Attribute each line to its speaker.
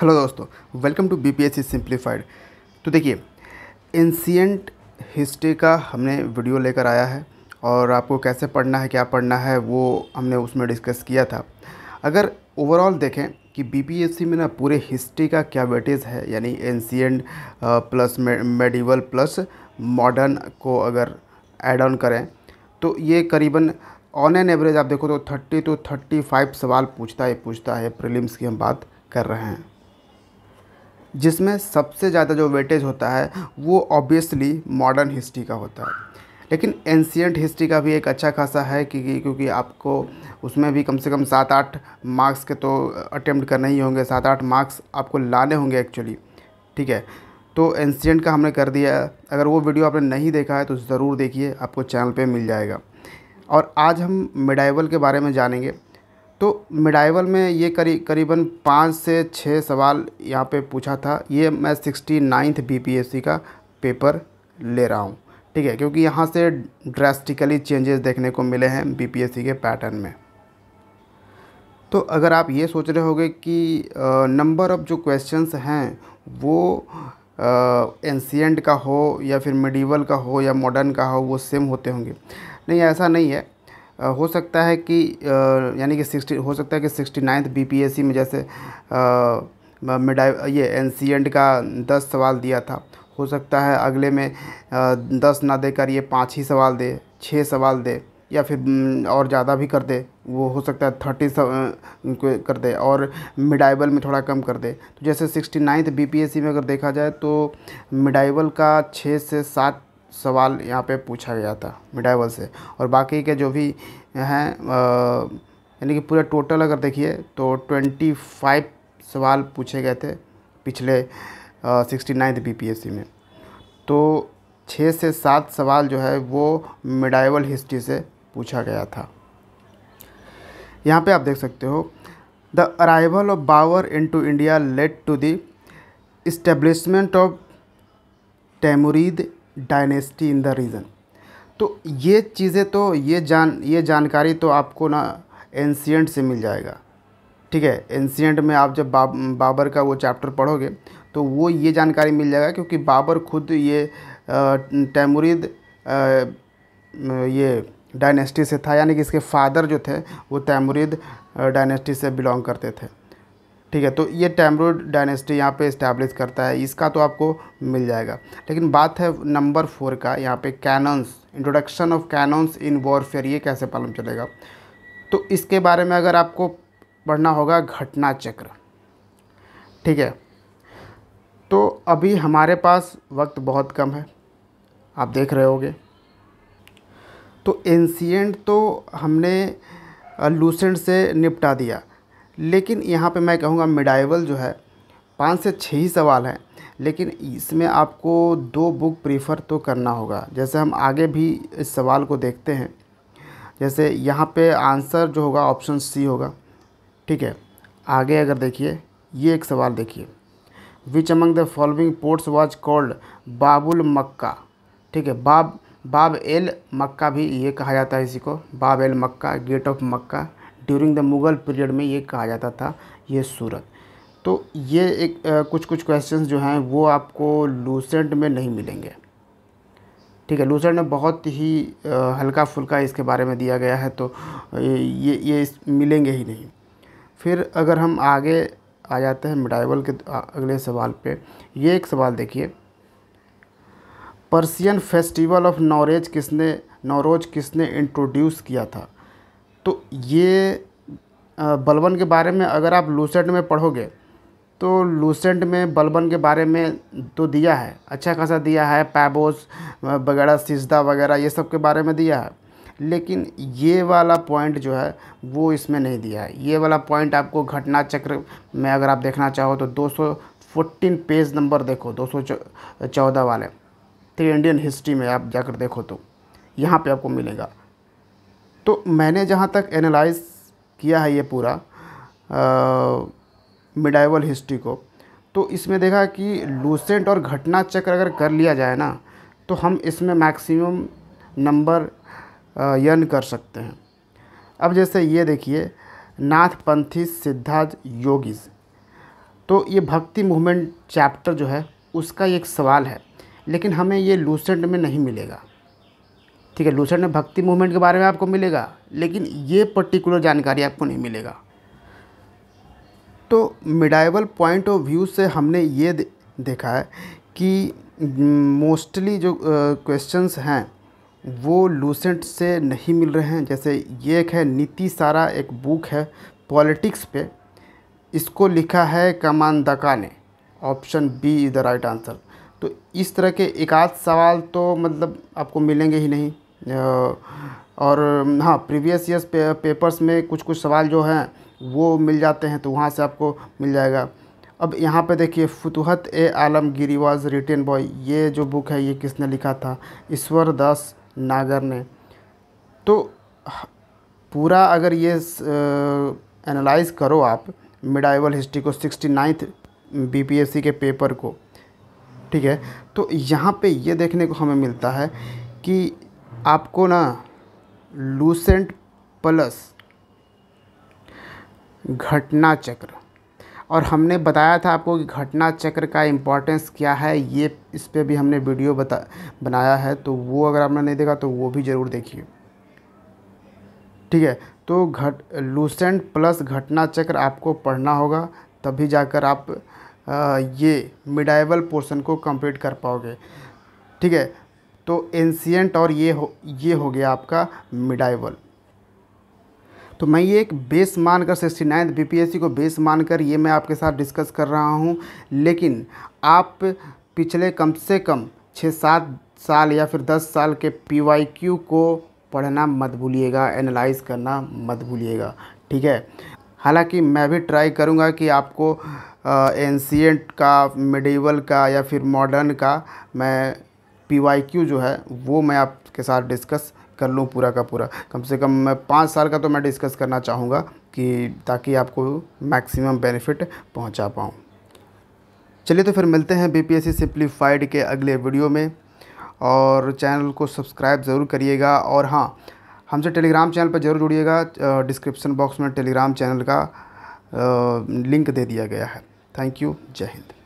Speaker 1: hello दोस्तों welcome to B P S C simplified तो देखिए एंशियंट हिस्ट्री का हमने वीडियो लेकर आया है और आपको कैसे पढ़ना है क्या पढ़ना है वो हमने उसमें डिस्कस किया था अगर ओवरऑल देखें कि बीपीएससी में ना पूरे हिस्ट्री का क्या वेटेज है यानी ancient plus medieval plus modern को अगर एड ऑन करें तो ये करीबन ऑन एन एवरेज आप देखो तो थर्टी टू तो 35 सवाल पूछता ही पूछता है प्रिलिम्स की हम बात कर रहे हैं जिसमें सबसे ज़्यादा जो वेटेज होता है वो ऑब्वियसली मॉडर्न हिस्ट्री का होता है लेकिन एंशियंट हिस्ट्री का भी एक अच्छा खासा है कि क्योंकि आपको उसमें भी कम से कम सात आठ मार्क्स के तो अटैम्प्ट करने ही होंगे सात आठ मार्क्स आपको लाने होंगे एक्चुअली ठीक है तो एनशियट का हमने कर दिया है अगर वो वीडियो आपने नहीं देखा है तो ज़रूर देखिए आपको चैनल पर मिल जाएगा और आज हम मिडाइवल के बारे में जानेंगे तो मिडाइवल में ये करी करीबन पाँच से छः सवाल यहाँ पे पूछा था ये मैं सिक्सटी नाइन्थ बी का पेपर ले रहा हूँ ठीक है क्योंकि यहाँ से ड्रेस्टिकली चेंजेस देखने को मिले हैं बी के पैटर्न में तो अगर आप ये सोच रहे होगे कि नंबर ऑफ़ जो क्वेश्चंस हैं वो एंशियट का हो या फिर मिडीवल का हो या मॉडर्न का हो वो सेम होते होंगे नहीं ऐसा नहीं है हो सकता है कि यानी कि सिक्सटी हो सकता है कि सिक्सटी नाइन्थ बी में जैसे मिडा ये एन का दस सवाल दिया था हो सकता है अगले में दस ना देकर ये पाँच ही सवाल दे छः सवाल दे या फिर और ज़्यादा भी कर दे वो हो सकता है थर्टी कर दे और मिडाइबल में थोड़ा कम कर दे तो जैसे सिक्सटी नाइन्थ बी में अगर देखा जाए तो मिडाइबल का छः से सात सवाल यहाँ पे पूछा गया था मिडाइवल से और बाकी के जो भी हैं यानी कि पूरा टोटल अगर देखिए तो ट्वेंटी फाइव सवाल पूछे गए थे पिछले सिक्सटी नाइन्थ बी में तो छः से सात सवाल जो है वो मिडाइवल हिस्ट्री से पूछा गया था यहाँ पे आप देख सकते हो the arrival of Babur into India led to the establishment of Timurid dynasty in the region तो ये चीज़ें तो ये जान ये जानकारी तो आपको ना एंशियंट से मिल जाएगा ठीक है एंशियंट में आप जब बाब बाबर का वो चैप्टर पढ़ोगे तो वो ये जानकारी मिल जाएगा क्योंकि बाबर खुद ये तैमुरीद ये डायनेस्टी से था यानी कि इसके फादर जो थे वो तैमुरीद डायनेस्टी से बिलोंग करते थे ठीक है तो ये टैमरूड डायनेस्टी यहाँ पे इस्टेब्लिश करता है इसका तो आपको मिल जाएगा लेकिन बात है नंबर फोर का यहाँ पे canons introduction of canons in warfare ये कैसे पालन चलेगा तो इसके बारे में अगर आपको पढ़ना होगा घटना चक्र ठीक है तो अभी हमारे पास वक्त बहुत कम है आप देख रहे होगे तो एंशियट तो हमने लूसेंट से निपटा दिया लेकिन यहाँ पे मैं कहूँगा मिडाइवल जो है पाँच से छः ही सवाल हैं लेकिन इसमें आपको दो बुक प्रीफर तो करना होगा जैसे हम आगे भी इस सवाल को देखते हैं जैसे यहाँ पे आंसर जो होगा ऑप्शन सी होगा ठीक है आगे अगर देखिए ये एक सवाल देखिए which among the following ports was called बाबुल मक्का ठीक है बाब बाब एल मक्का भी ये कहा जाता है इसी को बाब एल Mecca gate of Mecca during the Mughal period में ये कहा जाता था ये सूरत तो ये एक आ, कुछ कुछ क्वेश्चंस जो हैं वो आपको लूसेंट में नहीं मिलेंगे ठीक है लूसेंट में बहुत ही आ, हल्का फुल्का इसके बारे में दिया गया है तो ये ये मिलेंगे ही नहीं फिर अगर हम आगे आ जाते हैं मिडाइवल के अगले सवाल पे ये एक सवाल देखिए पर्सियन फेस्टिवल ऑफ नॉरेज किसने नौरोज किसने इंट्रोड्यूस किया था तो ये बलबन के बारे में अगर आप लूसेंट में पढ़ोगे तो लूसेंट में बलबन के बारे में तो दिया है अच्छा खासा दिया है पैबोस वगैरह सिजदा वगैरह ये सब के बारे में दिया है लेकिन ये वाला पॉइंट जो है वो इसमें नहीं दिया है ये वाला पॉइंट आपको घटना चक्र में अगर आप देखना चाहो तो 214 पेज नंबर देखो 214 वाले थ्री इंडियन हिस्ट्री में आप जाकर देखो तो यहाँ पे आपको मिलेगा तो मैंने जहाँ तक एनालाइज़ किया है ये पूरा मिडाइवल हिस्ट्री को तो इसमें देखा कि लूसेंट और घटना चक्र अगर कर लिया जाए ना तो हम इसमें मैक्सिमम नंबर यन कर सकते हैं अब जैसे ये देखिए नाथपंथी सिद्धार्थ योगीज तो ये भक्ति मूवमेंट चैप्टर जो है उसका एक सवाल है लेकिन हमें ये लूसेंट में नहीं मिलेगा ठीक है लूसेंट ने भक्ति मूवमेंट के बारे में आपको मिलेगा लेकिन ये पर्टिकुलर जानकारी आपको नहीं मिलेगा तो मिडाइवल पॉइंट ऑफ व्यू से हमने ये देखा है कि मोस्टली हम्म, जो क्वेश्चंस हैं वो लूसेंट से नहीं मिल रहे हैं जैसे ये एक है नीति सारा एक बुक है पॉलिटिक्स पे इसको लिखा है कमान दका ने option B is the right answer तो इस तरह के एक आध सवाल तो मतलब आपको मिलेंगे ही नहीं और हाँ प्रीवियस ईयर्स पे, पेपर्स में कुछ कुछ सवाल जो हैं वो मिल जाते हैं तो वहाँ से आपको मिल जाएगा अब यहाँ पे देखिए Futuhat e Alamgiri was written by ये जो बुक है ये किसने लिखा था ईश्वर दास नागर ने तो पूरा अगर ये एनालाइज करो आप मिडाइवल हिस्ट्री को सिक्सटी नाइन्थ बी के पेपर को ठीक है तो यहाँ पे ये देखने को हमें मिलता है कि आपको ना लूसेंट प्लस घटना चक्र और हमने बताया था आपको कि घटना चक्र का इम्पॉर्टेंस क्या है ये इस पर भी हमने वीडियो बता बनाया है तो वो अगर आपने नहीं देखा तो वो भी ज़रूर देखिए ठीक है तो घट लूसेंट प्लस घटना चक्र आपको पढ़ना होगा तभी जाकर आप आ, ये मिडाइवल पोर्शन को कंप्लीट कर पाओगे ठीक है तो एंशियंट और ये हो ये हो गया आपका मिडाइवल तो मैं ये एक बेस मानकर सिक्सटी नाइन्थ बी को बेस मानकर ये मैं आपके साथ डिस्कस कर रहा हूँ लेकिन आप पिछले कम से कम छः सात साल या फिर दस साल के पी वाई क्यू को पढ़ना मत भूलिएगा एनालाइज करना मत भूलिएगा ठीक है हालांकि मैं भी ट्राई करूँगा कि आपको एंशियट का मिडिवल का या फिर मॉडर्न का मैं पी जो है वो मैं आपके साथ डिस्कस कर लूँ पूरा का पूरा कम से कम मैं पाँच साल का तो मैं डिस्कस करना चाहूँगा कि ताकि आपको मैक्सिमम बेनिफिट पहुँचा पाऊँ चलिए तो फिर मिलते हैं बी पी के अगले वीडियो में और चैनल को सब्सक्राइब ज़रूर करिएगा और हाँ हमसे टेलीग्राम चैनल पर ज़रूर जुड़िएगा डिस्क्रिप्शन बॉक्स में टेलीग्राम चैनल का लिंक दे दिया गया है थैंक यू जय हिंद